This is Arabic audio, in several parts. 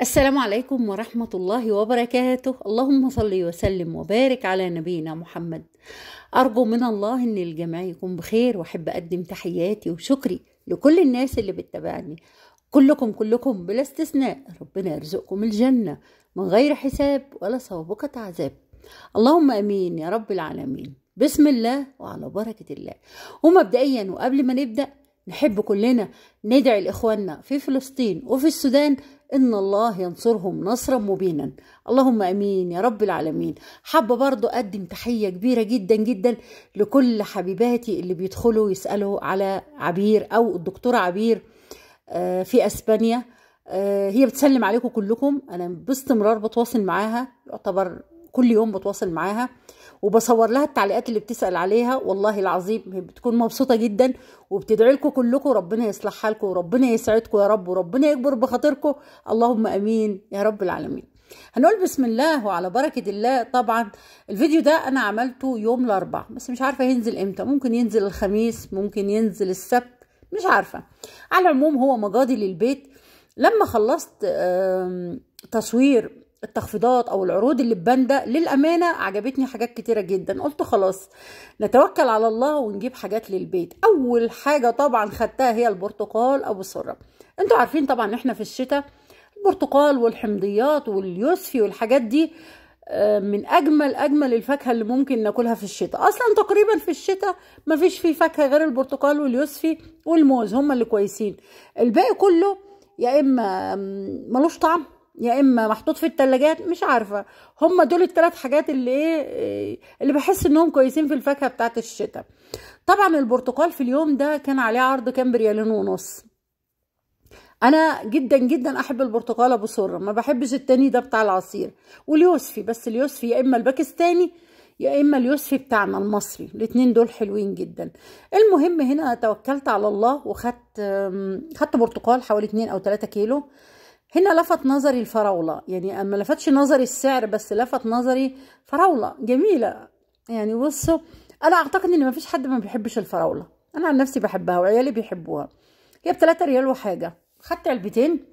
السلام عليكم ورحمة الله وبركاته اللهم صل وسلم وبارك على نبينا محمد أرجو من الله أن الجميع يكون بخير وأحب أقدم تحياتي وشكري لكل الناس اللي بتتابعني كلكم كلكم بلا استثناء ربنا يرزقكم الجنة من غير حساب ولا سابقة عذاب اللهم أمين يا رب العالمين بسم الله وعلى بركة الله ومبدئيا وقبل ما نبدأ نحب كلنا ندعي لإخواننا في فلسطين وفي السودان إن الله ينصرهم نصرا مبينا اللهم أمين يا رب العالمين حابة برضو أقدم تحية كبيرة جدا جدا لكل حبيباتي اللي بيدخلوا يسألوا على عبير أو الدكتورة عبير آه، في أسبانيا آه، هي بتسلم عليكم كلكم أنا باستمرار بتواصل معاها يعتبر كل يوم بتواصل معاها وبصور لها التعليقات اللي بتسال عليها والله العظيم بتكون مبسوطه جدا وبتدعي لكم كلكم ربنا يصلح حالكم وربنا يسعدكم يا رب وربنا يكبر بخاطركم اللهم امين يا رب العالمين هنقول بسم الله وعلى بركة الله طبعا الفيديو ده أنا عملته يوم الأربعاء بس مش عارفة ينزل إمتى ممكن ينزل الخميس ممكن ينزل السبت مش عارفة على العموم هو مجادي للبيت لما خلصت تصوير التخفيضات او العروض اللي بباندا للامانه عجبتني حاجات كتيره جدا قلت خلاص نتوكل على الله ونجيب حاجات للبيت اول حاجه طبعا خدتها هي البرتقال ابو سره انتوا عارفين طبعا احنا في الشتاء البرتقال والحمضيات واليوسفي والحاجات دي آه، من اجمل اجمل الفاكهه اللي ممكن ناكلها في الشتاء اصلا تقريبا في الشتاء ما فيش فيه فاكهه غير البرتقال واليوسفي والموز هما اللي كويسين الباقي كله يا اما ملوش طعم يا اما محطوط في الثلاجات مش عارفه هم دول الثلاث حاجات اللي ايه آه، اللي بحس انهم كويسين في الفاكهه بتاعت الشتاء طبعا البرتقال في اليوم ده كان عليه عرض كام بريالين ونص انا جدا جدا احب البرتقال ابو سره ما بحبش التاني ده بتاع العصير واليوسفي بس اليوسفي يا اما الباكستاني يا اما اليوسفي بتاعنا المصري الاثنين دول حلوين جدا المهم هنا توكلت على الله وخدت خدت برتقال حوالي 2 او 3 كيلو هنا لفت نظري الفراولة يعني ما لفتش نظري السعر بس لفت نظري فراولة جميلة يعني بصوا انا اعتقد ان مفيش حد ما بيحبش الفراولة انا عن نفسي بحبها وعيالي بيحبوها هي بتلاتة ريال وحاجة خدت علبتين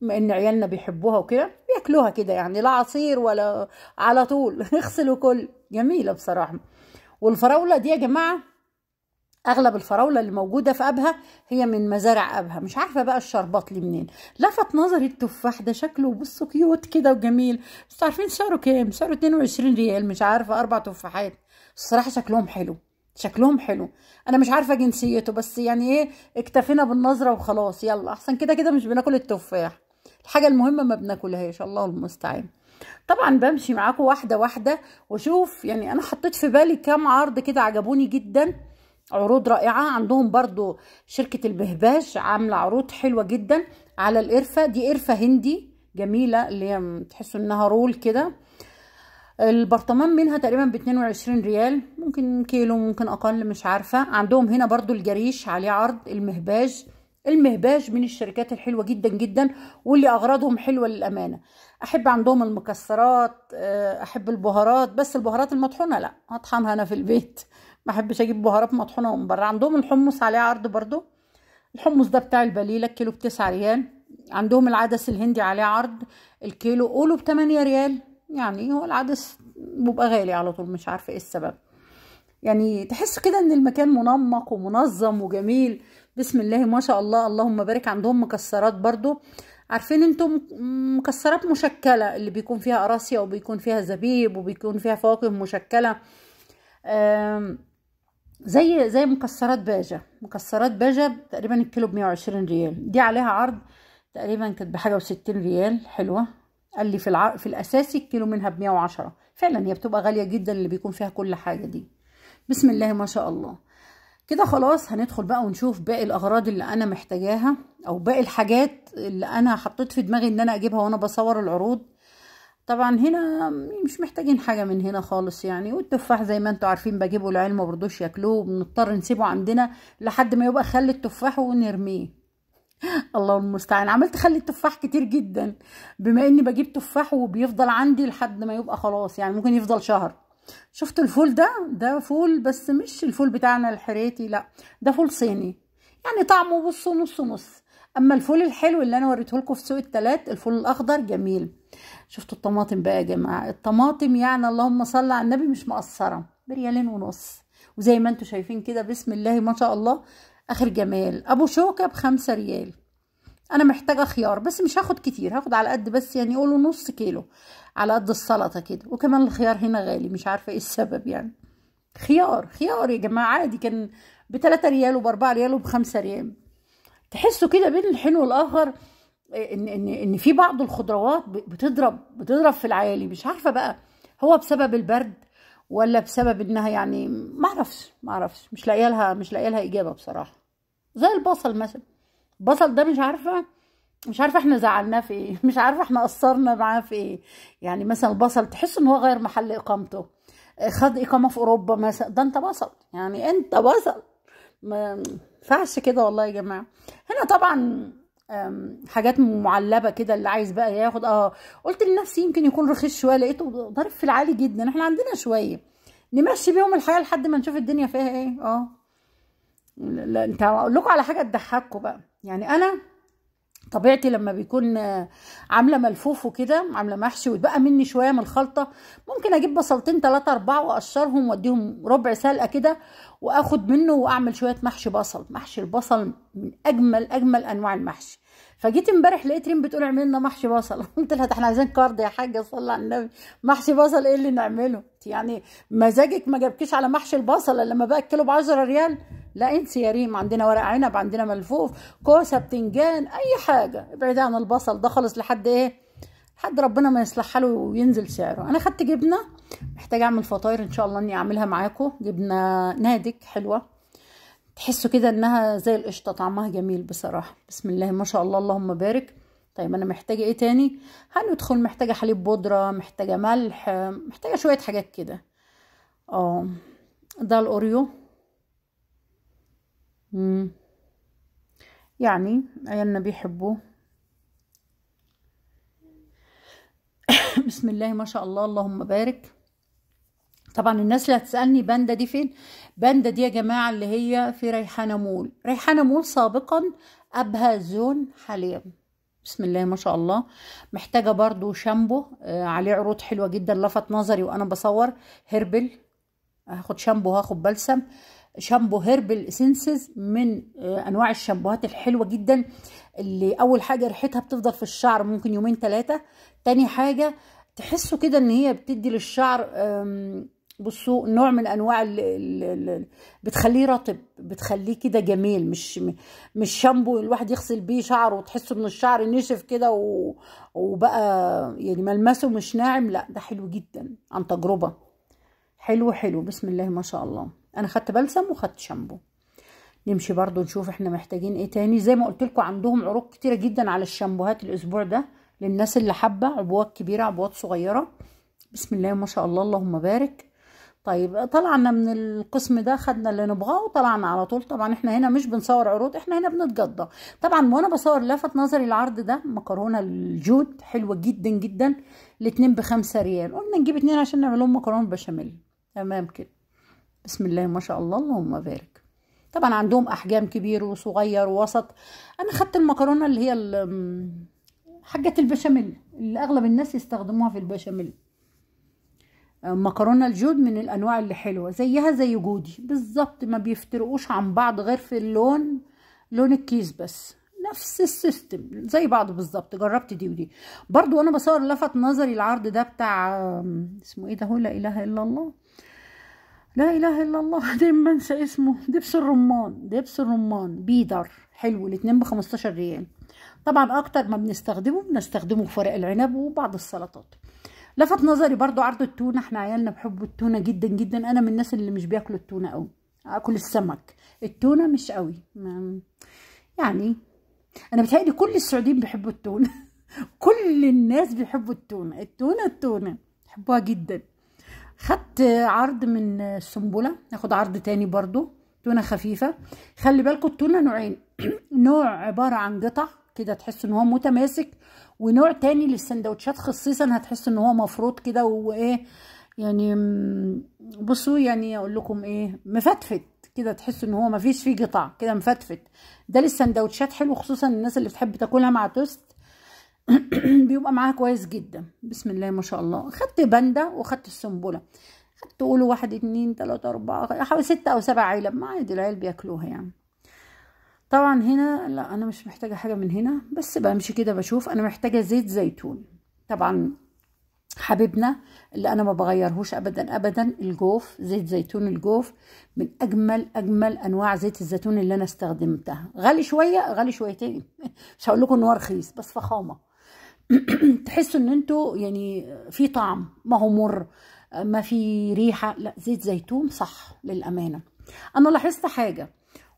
بما ان عيالنا بيحبوها وكده بياكلوها كده يعني لا عصير ولا على طول اغسل وكل جميلة بصراحة والفراولة دي يا جماعة اغلب الفراوله اللي موجوده في ابها هي من مزارع ابها مش عارفه بقى الشربات لي منين لفت نظري التفاح ده شكله بصوا كيوت كده وجميل بس عارفين سعره كام سعره 22 ريال مش عارفه اربع تفاحات الصراحه شكلهم حلو شكلهم حلو انا مش عارفه جنسيته بس يعني ايه اكتفينا بالنظره وخلاص يلا احسن كده كده مش بناكل التفاح الحاجه المهمه ما بناكلهاش الله المستعان طبعا بمشي معاكم واحده واحده واشوف يعني انا حطيت في بالي كام عرض كده عجبوني جدا عروض رائعة عندهم برضو شركة البهباش عاملة عروض حلوة جدا على القرفة دي قرفة هندي جميلة اللي هي انها رول كده البرطمان منها تقريبا ب 22 ريال ممكن كيلو ممكن اقل مش عارفة عندهم هنا برضو الجريش عليه عرض المهباج المهباج من الشركات الحلوة جدا جدا واللي أغراضهم حلوة للأمانة أحب عندهم المكسرات آه، أحب البهارات بس البهارات المطحونة لا أطحنها أنا في البيت ما احبش اجيب بهارات مطحونه من بره عندهم الحمص عليه عرض برضو الحمص ده بتاع البليله الكيلو ب ريال عندهم العدس الهندي عليه عرض الكيلو قولوا ب ريال يعني هو العدس بيبقى غالي على طول مش عارفه ايه السبب يعني تحس كده ان المكان منمق ومنظم وجميل بسم الله ما شاء الله اللهم بارك عندهم مكسرات برضو عارفين انتم مكسرات مشكله اللي بيكون فيها قراصية وبيكون فيها زبيب وبيكون فيها فواكه مشكله آم زي زي مكسرات باجة مكسرات باجة تقريبا الكيلو بمية وعشرين ريال دي عليها عرض تقريبا كانت بحاجة وستين ريال حلوة قال لي في الع... في الأساسي الكيلو منها بمية وعشرة فعلا هي بتبقى غالية جدا اللي بيكون فيها كل حاجة دي بسم الله ما شاء الله كده خلاص هندخل بقى ونشوف باقي الأغراض اللي أنا محتاجاها أو باقي الحاجات اللي أنا حطيت في دماغي إن أنا أجيبها وأنا بصور العروض طبعا هنا مش محتاجين حاجة من هنا خالص يعني والتفاح زي ما انتوا عارفين بجيبه العلم ما ياكلوه بنضطر نسيبه عندنا لحد ما يبقى خل التفاح ونرميه الله المستعان عملت خلي التفاح كتير جدا بما اني بجيب تفاح وبيفضل عندي لحد ما يبقى خلاص يعني ممكن يفضل شهر شفتوا الفول ده ده فول بس مش الفول بتاعنا الحريتي لا ده فول صيني يعني طعمه بصوا نص نص اما الفول الحلو اللي انا وريته لكم في سوق التلات الفول الاخضر جميل شفتوا الطماطم بقى يا جماعه الطماطم يعني اللهم صل على النبي مش مقصره بريالين ونص وزي ما انتم شايفين كده بسم الله ما شاء الله اخر جمال ابو شوكه بخمسة ريال انا محتاجه خيار بس مش هاخد كتير هاخد على قد بس يعني قولوا نص كيلو على قد السلطه كده وكمان الخيار هنا غالي مش عارفه ايه السبب يعني خيار خيار يا جماعه عادي كان ب 3 ريال 4 ريال 5 ريال تحسوا كده بين الحين والاخر ان ان ان في بعض الخضروات بتضرب بتضرب في العيالي مش عارفه بقى هو بسبب البرد ولا بسبب انها يعني ما اعرفش ما اعرفش مش لاقيه لها مش لاقيه لها اجابه بصراحه زي البصل مثلا البصل ده مش عارفه مش عارفه احنا زعلناه في ايه مش عارفه احنا قصرنا معاه في ايه يعني مثلا البصل تحس ان هو غير محل اقامته خد اقامه في اوروبا مثلا ده انت بصل يعني انت بصل ما ينفعش كده والله يا جماعه هنا طبعا حاجات معلبه كده اللي عايز بقى ياخد اه قلت لنفسي يمكن يكون رخيص شويه لقيته ضرب في العالي جدا احنا عندنا شويه نمشي بيهم الحياه لحد ما نشوف الدنيا فيها ايه اه لا انت اقول لكم على حاجه تضحككم بقى يعني انا طبيعتي لما بيكون آه، عامله ملفوف وكده عامله محشي ويتبقى مني شويه من الخلطه ممكن اجيب بصلتين ثلاثه اربعه واقشرهم واديهم ربع سلقه كده واخد منه واعمل شويه محشي بصل محشي البصل من اجمل اجمل انواع المحشي فجيت امبارح لقيت ريم بتقول اعمل لنا محشي بصل قلت لها احنا عايزين كارد يا حاجه صلي على النبي محشي بصل ايه اللي نعمله يعني مزاجك ما جابكيش على محشي البصل لما بقى الكيلو ب 10 ريال لا انسي يا ريم عندنا ورق عنب عندنا ملفوف كوسه بتنجان اي حاجه ابعد عن البصل ده خالص لحد ايه لحد ربنا ما يصلح حاله وينزل سعره انا خدت جبنه محتاجه اعمل فطاير ان شاء الله اني اعملها معاكم جبنه نادك حلوه تحسوا كده انها زي القشطه طعمها جميل بصراحه بسم الله ما شاء الله اللهم بارك طيب انا محتاجه ايه تاني هندخل محتاجه حليب بودره محتاجه ملح محتاجه شويه حاجات كده اه ده الاوريو يعني عيالنا بيحبوه بسم الله ما شاء الله اللهم بارك طبعا الناس اللي هتسالني باندا دي فين باندا دي يا جماعه اللي هي في ريحانه مول ريحانه مول سابقا ابها زون حاليا بسم الله ما شاء الله محتاجه برضو شامبو آه عليه عروض حلوه جدا لفت نظري وانا بصور هربل هاخد شامبو هاخد بلسم شامبو هيربل اسنسز من آه، انواع الشامبوهات الحلوه جدا اللي اول حاجه ريحتها بتفضل في الشعر ممكن يومين ثلاثه تاني حاجه تحسوا كده ان هي بتدي للشعر بصوا نوع من انواع بتخليه رطب بتخليه كده جميل مش مش شامبو الواحد يغسل بيه شعره وتحسه ان الشعر نشف كده وبقى يعني ملمسه مش ناعم لا ده حلو جدا عن تجربه حلو حلو بسم الله ما شاء الله انا خدت بلسم وخدت شامبو نمشي برضو نشوف احنا محتاجين ايه تاني زي ما قلت لكم عندهم عروض كتيره جدا على الشامبوهات الاسبوع ده للناس اللي حابه عبوات كبيره عبوات صغيره بسم الله ما شاء الله اللهم بارك طيب طلعنا من القسم ده خدنا اللي نبغاه وطلعنا على طول طبعا احنا هنا مش بنصور عروض احنا هنا بنتجضى طبعا وانا بصور لفت نظري العرض ده مكرونه الجود حلوه جدا جدا الاتنين بخمسة ريال قلنا نجيب اتنين عشان نعمل لهم مكرونه بشاميل تمام كده بسم الله ما شاء الله اللهم بارك طبعا عندهم احجام كبير وصغير ووسط انا خدت المكرونه اللي هي حاجه البشاميل اللي اغلب الناس يستخدموها في البشاميل مكرونه الجود من الانواع اللي حلوه زيها زي جودي بالظبط ما بيفترقوش عن بعض غير في اللون لون الكيس بس نفس السيستم زي بعض بالظبط جربت دي ودي برضو انا بصور لفت نظري العرض ده بتاع اسمه ايه ده هو لا اله الا الله لا اله الا الله دايما بنسى اسمه دبس الرمان دبس الرمان بيدر حلو ب بخمستاشر ريال طبعا اكتر ما بنستخدمه بنستخدمه في ورق العنب وبعض السلطات لفت نظري برضو عرض التونه احنا عيالنا بحبوا التونه جدا جدا انا من الناس اللي مش بياكلوا التونه قوي اكل السمك التونه مش قوي يعني انا بتهيألي كل السعوديين بيحبوا التونه كل الناس بيحبوا التونه التونه التونه بيحبوها جدا خدت عرض من السنبله ناخد عرض تاني برضو تونه خفيفه خلي بالكم التونه نوعين نوع عباره عن قطع كده تحس ان هو متماسك ونوع تاني للسندوتشات خصيصا هتحس ان هو مفروض كده وايه يعني بصوا يعني اقول لكم ايه مفتفت كده تحس ان هو مفيش فيه قطع كده مفتفت ده للسندوتشات حلو خصوصا الناس اللي بتحب تاكلها مع توست بيبقى معاها كويس جدا بسم الله ما شاء الله خدت باندا وخدت السنبله خدت قولوا واحد اتنين تلاته اربعه حوالي ستة او سبع علب ما عادي العيال بياكلوها يعني طبعا هنا لا انا مش محتاجه حاجه من هنا بس بمشي كده بشوف انا محتاجه زيت زيتون طبعا حبيبنا اللي انا ما بغيرهوش ابدا ابدا الجوف زيت زيتون الجوف من اجمل اجمل انواع زيت الزيتون اللي انا استخدمتها غالي شويه غالي شويتين مش هقول لكم ان هو رخيص بس فخامه تحسوا ان انتوا يعني في طعم ما هو مر ما في ريحه لا زيت زيتون صح للامانه انا لاحظت حاجه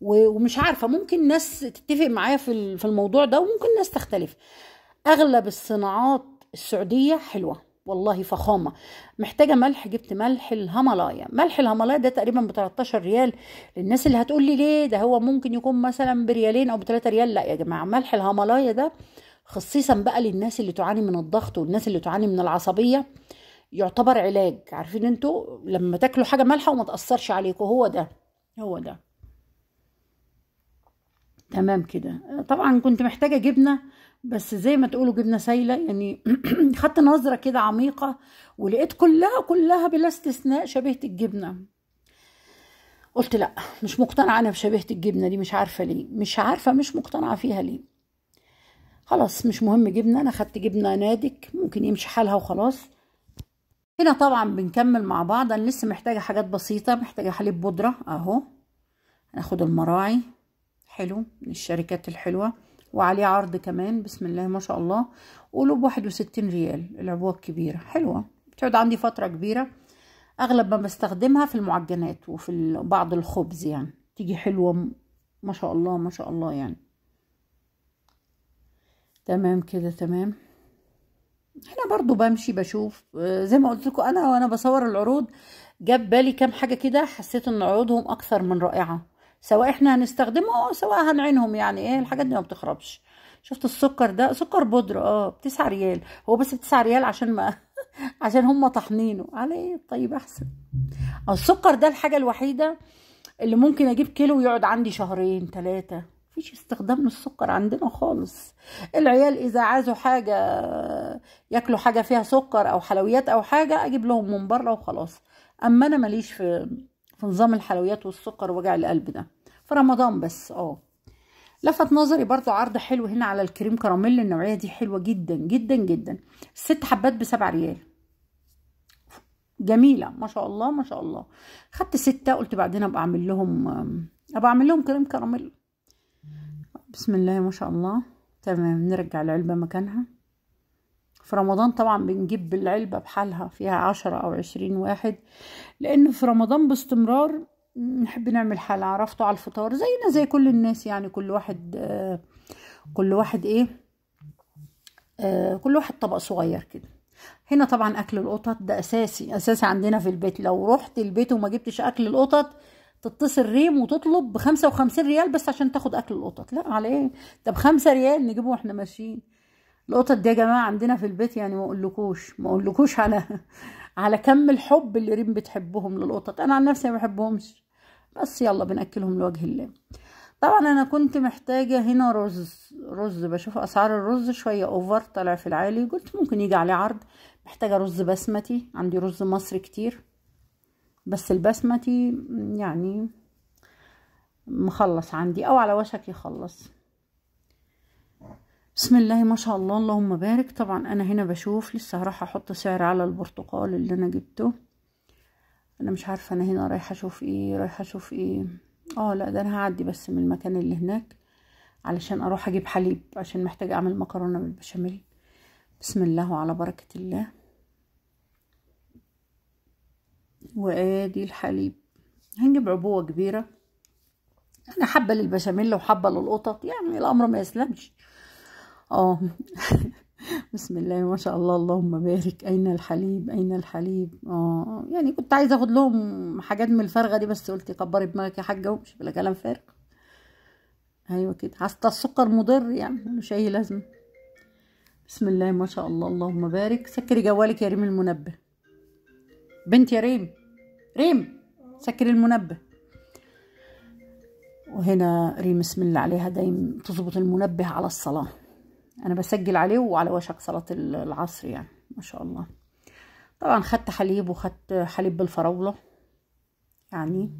ومش عارفه ممكن ناس تتفق معايا في في الموضوع ده وممكن ناس تختلف اغلب الصناعات السعوديه حلوه والله فخامه محتاجه ملح جبت ملح الهملايا ملح الهملايا ده تقريبا ب 13 ريال للناس اللي هتقول لي ليه ده هو ممكن يكون مثلا بريالين او ب 3 ريال لا يا جماعه ملح الهملايا ده خصيصا بقى للناس اللي تعاني من الضغط والناس اللي تعاني من العصبيه يعتبر علاج عارفين انتوا لما تاكلوا حاجه مالحه وما تاثرش عليكم هو ده هو ده تمام كده طبعا كنت محتاجه جبنه بس زي ما تقولوا جبنه سايله يعني خدت نظره كده عميقه ولقيت كلها كلها بلا استثناء شبيهه الجبنه قلت لا مش مقتنعه انا بشبيهه الجبنه دي مش عارفه ليه مش عارفه مش مقتنعه فيها ليه خلاص مش مهم جبنه انا خدت جبنه نادك ممكن يمشي حالها وخلاص هنا طبعا بنكمل مع بعض انا لسه محتاجه حاجات بسيطه محتاجه حليب بودره اهو هناخد المراعي حلو من الشركات الحلوه وعليه عرض كمان بسم الله ما شاء الله قولوا ب 61 ريال العبوه الكبيره حلوه بتقعد عندي فتره كبيره اغلب ما بستخدمها في المعجنات وفي بعض الخبز يعني تيجي حلوه ما شاء الله ما شاء الله يعني تمام كده تمام هنا برضو بمشي بشوف آه، زي ما قلت لكم انا وانا بصور العروض جاب بالي كام حاجه كده حسيت ان عروضهم اكثر من رائعه سواء احنا هنستخدمه او سواء هنعينهم يعني ايه الحاجات دي ما بتخربش شفت السكر ده سكر بودرة اه ب ريال هو بس ب ريال عشان ما عشان هم طحنينه على ايه طيب احسن السكر ده الحاجه الوحيده اللي ممكن اجيب كيلو يقعد عندي شهرين ثلاثه مفيش استخدام للسكر عندنا خالص العيال اذا عازوا حاجه ياكلوا حاجه فيها سكر او حلويات او حاجه اجيب لهم من بره وخلاص اما انا ماليش في في نظام الحلويات والسكر ووجع القلب ده في رمضان بس اه لفت نظري برضو عرض حلو هنا على الكريم كراميل النوعيه دي حلوه جدا جدا جدا ست حبات بسبع ريال جميله ما شاء الله ما شاء الله خدت سته قلت بعدين ابقى اعمل لهم ابقى اعمل لهم كريم كراميل بسم الله ما شاء الله تمام نرجع العلبة مكانها في رمضان طبعا بنجيب العلبة بحالها فيها عشرة أو عشرين واحد لأن في رمضان باستمرار نحب نعمل حلقة عرفته على الفطار زينا زي كل الناس يعني كل واحد آه، كل واحد ايه آه، كل واحد طبق صغير كده هنا طبعا اكل القطط ده اساسي اساسي عندنا في البيت لو رحت البيت وما جبتش اكل القطط تتصل ريم وتطلب ب 55 ريال بس عشان تاخد اكل القطط لا على ايه طب 5 ريال نجيبه واحنا ماشيين القطط دي يا جماعه عندنا في البيت يعني ما اقولكوش ما اقولكوش على على كم الحب اللي ريم بتحبهم للقطط انا عن نفسي ما بحبهمش بس يلا بناكلهم لوجه الله طبعا انا كنت محتاجه هنا رز رز بشوف اسعار الرز شويه اوفر طالع في العالي قلت ممكن يجي عليه عرض محتاجه رز بسمتي عندي رز مصري كتير بس البسمتي يعني مخلص عندي او على وشك يخلص بسم الله ما شاء الله اللهم بارك طبعا انا هنا بشوف لسه هروح احط سعر على البرتقال اللي انا جبته انا مش عارفه انا هنا رايحه اشوف ايه رايحه اشوف ايه اه لا ده انا هعدي بس من المكان اللي هناك علشان اروح اجيب حليب عشان محتاجه اعمل مكرونه بالبشاميل بسم الله وعلى بركه الله وادي الحليب هنجيب عبوه كبيره انا حبه للبشاميل وحبه للقطط يعني الامر ما يسلمش اه بسم الله ما شاء الله اللهم بارك اين الحليب اين الحليب اه يعني كنت عايزه اخد لهم حاجات من الفرغه دي بس قلت كبري دماغك يا حاجه ومش بلا كلام فارغ ايوه كده حتى السكر مضر يعني ملوش اي لازمه بسم الله ما شاء الله اللهم بارك سكري جوالك يا ريم المنبه بنت يا ريم ريم سكر المنبه وهنا ريم بسم الله عليها دايم تظبط المنبه على الصلاة أنا بسجل عليه وعلى وشك صلاة العصر يعني ما شاء الله طبعا خدت حليب وخدت حليب بالفراولة يعني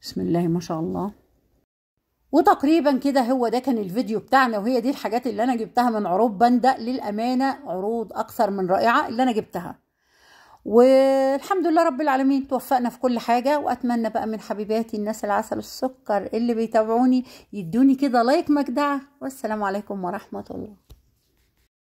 بسم الله ما شاء الله وتقريبا كده هو ده كان الفيديو بتاعنا وهي دي الحاجات اللي انا جبتها من عروض بندق للامانه عروض اكثر من رائعه اللي انا جبتها والحمد لله رب العالمين توفقنا في كل حاجة وأتمنى بقى من حبيباتي الناس العسل السكر اللي بيتابعوني يدوني كده لايك مجدعة والسلام عليكم ورحمة الله